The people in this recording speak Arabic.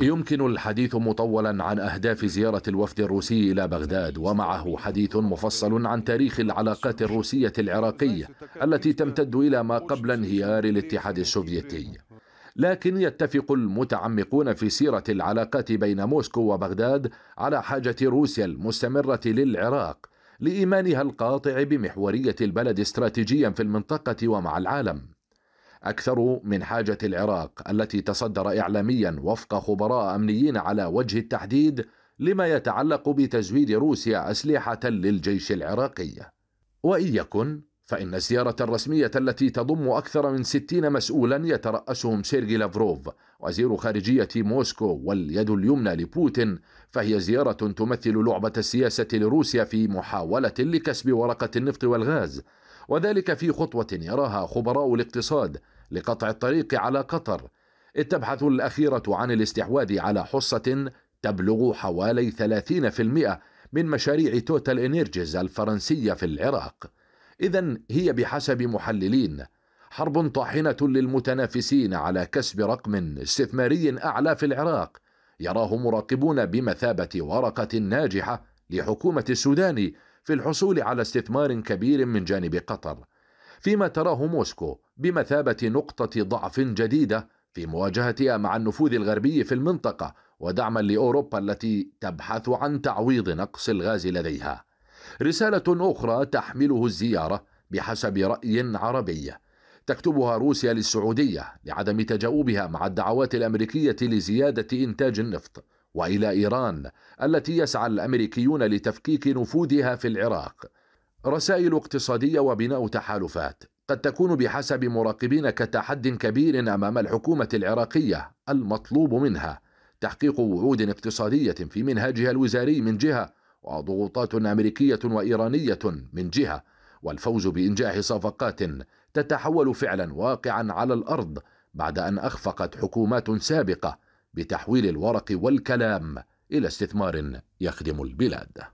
يمكن الحديث مطولا عن أهداف زيارة الوفد الروسي إلى بغداد ومعه حديث مفصل عن تاريخ العلاقات الروسية العراقية التي تمتد إلى ما قبل انهيار الاتحاد السوفيتي لكن يتفق المتعمقون في سيرة العلاقات بين موسكو وبغداد على حاجة روسيا المستمرة للعراق لإيمانها القاطع بمحورية البلد استراتيجيا في المنطقة ومع العالم أكثر من حاجة العراق التي تصدر إعلاميا وفق خبراء أمنيين على وجه التحديد لما يتعلق بتزويد روسيا أسلحة للجيش العراقي وإن يكن فإن الزيارة الرسمية التي تضم أكثر من ستين مسؤولا يترأسهم سيرجي لافروف وزير خارجية موسكو واليد اليمنى لبوتين فهي زيارة تمثل لعبة السياسة لروسيا في محاولة لكسب ورقة النفط والغاز وذلك في خطوة يراها خبراء الاقتصاد لقطع الطريق على قطر إذ تبحث الأخيرة عن الاستحواذ على حصة تبلغ حوالي 30% من مشاريع توتال إنرجيز الفرنسية في العراق إذا هي بحسب محللين حرب طاحنة للمتنافسين على كسب رقم استثماري أعلى في العراق يراه مراقبون بمثابة ورقة ناجحة لحكومة السودان في الحصول على استثمار كبير من جانب قطر فيما تراه موسكو بمثابة نقطة ضعف جديدة في مواجهتها مع النفوذ الغربي في المنطقة ودعما لأوروبا التي تبحث عن تعويض نقص الغاز لديها رسالة أخرى تحمله الزيارة بحسب رأي عربي تكتبها روسيا للسعودية لعدم تجاوبها مع الدعوات الأمريكية لزيادة إنتاج النفط وإلى إيران التي يسعى الأمريكيون لتفكيك نفوذها في العراق رسائل اقتصادية وبناء تحالفات قد تكون بحسب مراقبين كتحد كبير أمام الحكومة العراقية المطلوب منها تحقيق وعود اقتصادية في منهاجها الوزاري من جهة وضغوطات أمريكية وإيرانية من جهة والفوز بإنجاح صفقات تتحول فعلا واقعا على الأرض بعد أن أخفقت حكومات سابقة بتحويل الورق والكلام إلى استثمار يخدم البلاد